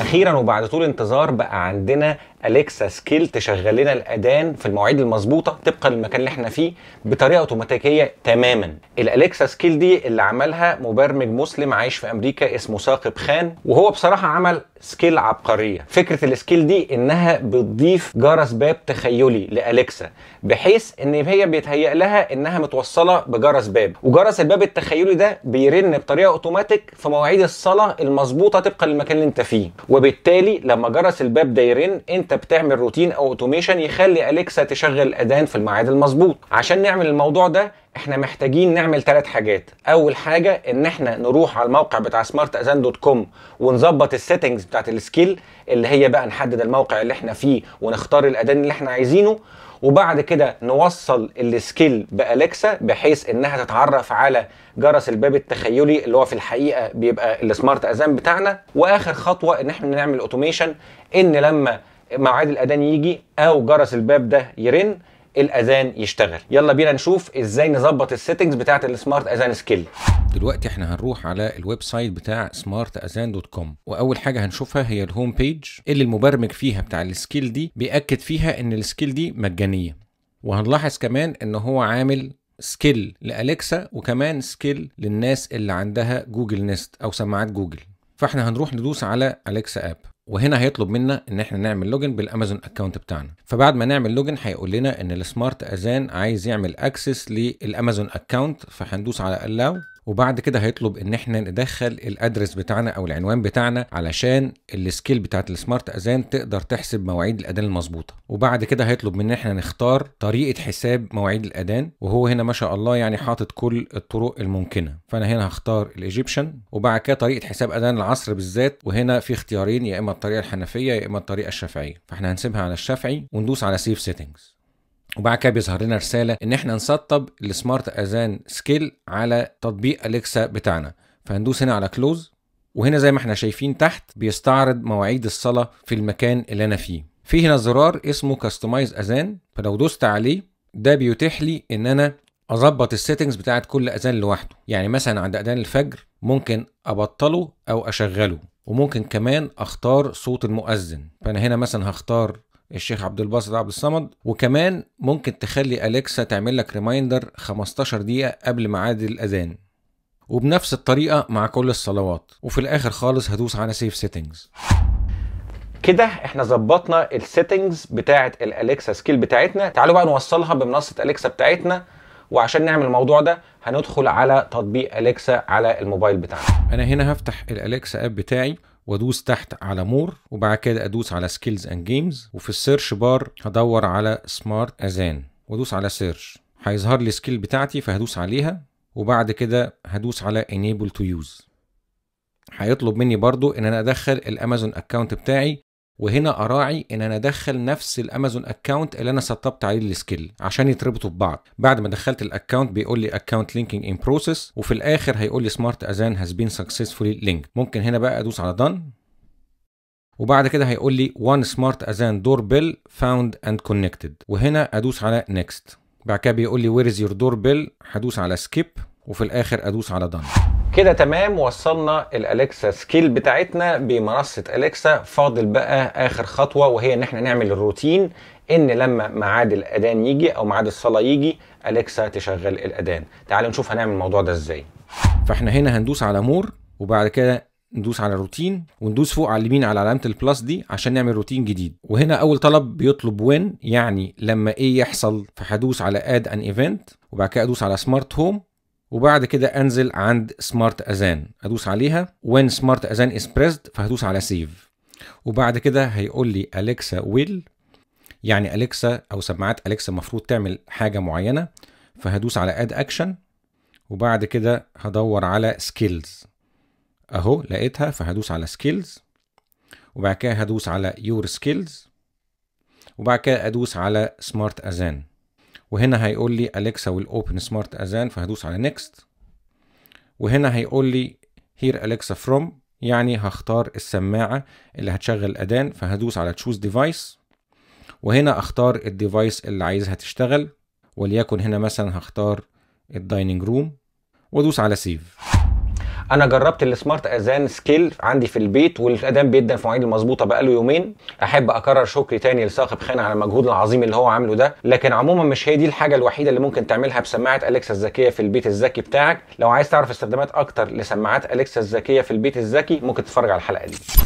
اخيرا وبعد طول انتظار بقى عندنا اليكسا سكيل تشغل لنا الاذان في المواعيد المظبوطه طبقا للمكان اللي احنا فيه بطريقه اوتوماتيكيه تماما الاليكسا سكيل دي اللي عملها مبرمج مسلم عايش في امريكا اسمه ثاقب خان وهو بصراحه عمل سكيل عبقريه فكره السكيل دي انها بتضيف جرس باب تخيلي لاليكسا بحيث ان هي بيتهيأ لها انها متوصله بجرس باب وجرس الباب التخيلي ده بيرن بطريقه اوتوماتيك في مواعيد الصلاه المظبوطه طبقا للمكان اللي انت فيه وبالتالي لما جرس الباب ده يرن انت بتعمل روتين او اوتوميشن يخلي اليكسا تشغل الاذان في الميعاد المظبوط عشان نعمل الموضوع ده احنا محتاجين نعمل ثلاث حاجات اول حاجه ان احنا نروح على الموقع بتاع سمارت اذان دوت كوم ونظبط السيتنجز بتاعت السكيل اللي هي بقى نحدد الموقع اللي احنا فيه ونختار الاذان اللي احنا عايزينه وبعد كده نوصل السكيل باليكسا بحيث انها تتعرف على جرس الباب التخيلي اللي هو في الحقيقه بيبقى السمارت اذان بتاعنا واخر خطوه ان احنا نعمل اوتوميشن ان لما ميعاد الاذان يجي او جرس الباب ده يرن الاذان يشتغل يلا بينا نشوف ازاي نظبط السيتنجز بتاعه السمارت اذان سكيل دلوقتي احنا هنروح على الويب سايت بتاع سمارت اذان دوت كوم واول حاجه هنشوفها هي الهوم بيج اللي المبرمج فيها بتاع السكيل دي بياكد فيها ان السكيل دي مجانيه وهنلاحظ كمان ان هو عامل سكيل لاليكسا وكمان سكيل للناس اللي عندها جوجل نست او سماعات جوجل فاحنا هنروح ندوس على اليكسا اب وهنا هيطلب منا ان احنا نعمل لوجن بالامازون اكونت بتاعنا فبعد ما نعمل لوجن هيقول لنا ان السمارت اذان عايز يعمل اكسس للامازون اكونت فهندوس على allow وبعد كده هيطلب ان احنا ندخل الادرس بتاعنا او العنوان بتاعنا علشان السكيل بتاعت السمارت اذان تقدر تحسب مواعيد الاذان المظبوطه وبعد كده هيطلب ان احنا نختار طريقه حساب مواعيد الاذان وهو هنا ما شاء الله يعني حاطط كل الطرق الممكنه فانا هنا هختار الايجيبشن وبعد كده طريقه حساب اذان العصر بالذات وهنا في اختيارين يا اما الطريقه الحنفيه يا اما الطريقه الشافعيه فاحنا هنسيبها على الشافعي وندوس على سيف سيتنجز وبعد كده بيظهر لنا رساله ان احنا نسطب السمارت اذان سكيل على تطبيق اليكسا بتاعنا فهندوس هنا على كلوز وهنا زي ما احنا شايفين تحت بيستعرض مواعيد الصلاه في المكان اللي انا فيه في هنا زرار اسمه كاستمايز اذان فلو دوست عليه ده بيتيح لي ان انا اظبط السيتنجز بتاعت كل اذان لوحده يعني مثلا عند اذان الفجر ممكن ابطله او اشغله وممكن كمان اختار صوت المؤذن فانا هنا مثلا هختار الشيخ عبد الباسط عبد الصمد وكمان ممكن تخلي أليكسا تعمل لك ريمايندر 15 دقيقة قبل ميعاد الأذان وبنفس الطريقة مع كل الصلوات وفي الآخر خالص هدوس على سيف سيتنجز كده احنا ظبطنا السيتنجز بتاعه الاليكسا سكيل بتاعتنا تعالوا بقى نوصلها بمنصه اليكسا بتاعتنا وعشان نعمل الموضوع ده هندخل على تطبيق اليكسا على الموبايل بتاعنا انا هنا هفتح الاليكسا اب بتاعي وادوس تحت على مور وبعد كده ادوس على سكيلز اند جيمز وفي السيرش بار هدور على سمارت اذان وادوس على سيرش هيظهر لي سكيل بتاعتي فهدوس عليها وبعد كده هدوس على enable to use هيطلب مني برضو ان انا ادخل الامازون اكونت بتاعي وهنا اراعي ان انا ادخل نفس الامازون اكونت اللي انا سطبت عليه السكيل عشان يتربطوا ببعض بعد ما دخلت الاكونت بيقول لي اكونت لينكينج ان بروسيس وفي الاخر هيقول لي سمارت اذان هاز بين سكسسفولي لينك ممكن هنا بقى ادوس على دن وبعد كده هيقول لي وان سمارت اذان دور بيل فاوند اند كونكتد وهنا ادوس على نيكست بعد كده بيقول لي وير از يور دور بيل هدوس على سكيب وفي الاخر ادوس على دن كده تمام وصلنا الاليكسا سكيل بتاعتنا بمنصه اليكسا فاضل بقى اخر خطوه وهي ان احنا نعمل الروتين ان لما ميعاد الاذان يجي او ميعاد الصلاه يجي اليكسا تشغل الاذان تعالوا نشوف هنعمل الموضوع ده ازاي فاحنا هنا هندوس على مور وبعد كده ندوس على الروتين وندوس فوق على اليمين على علامه البلس دي عشان نعمل روتين جديد وهنا اول طلب بيطلب وين يعني لما ايه يحصل فهدوس على اد ان ايفنت وبعد كده ادوس على سمارت هوم وبعد كده انزل عند سمارت اذان ادوس عليها وين سمارت اذان از بريسد فهدوس على سيف وبعد كده هيقول لي اليكسا ويل يعني اليكسا او سماعات اليكسا المفروض تعمل حاجه معينه فهدوس على اد اكشن وبعد كده هدور على سكيلز اهو لقيتها فهدوس على سكيلز وبعد كده هدوس على يور سكيلز وبعد كده ادوس على سمارت اذان وهنا هيقول لي اليكسا والاوبن سمارت اذان فهدوس على نيكست وهنا هيقول لي هير اليكسا فروم يعني هختار السماعه اللي هتشغل الاذان فهدوس على تشوز ديفايس وهنا اختار الديفايس اللي عايزها تشتغل وليكن هنا مثلا هختار الدايننج روم وادوس على سيف انا جربت السمارت اذان سكيل عندي في البيت والاذان بيدى المواعيد المظبوطه بقاله يومين احب اكرر شكري تاني لصاحب خان على المجهود العظيم اللي هو عامله ده لكن عموما مش هي دي الحاجه الوحيده اللي ممكن تعملها بسماعه اليكسا الذكيه في البيت الذكي بتاعك لو عايز تعرف استخدامات اكتر لسماعات اليكسا الذكيه في البيت الذكي ممكن تتفرج على الحلقه دي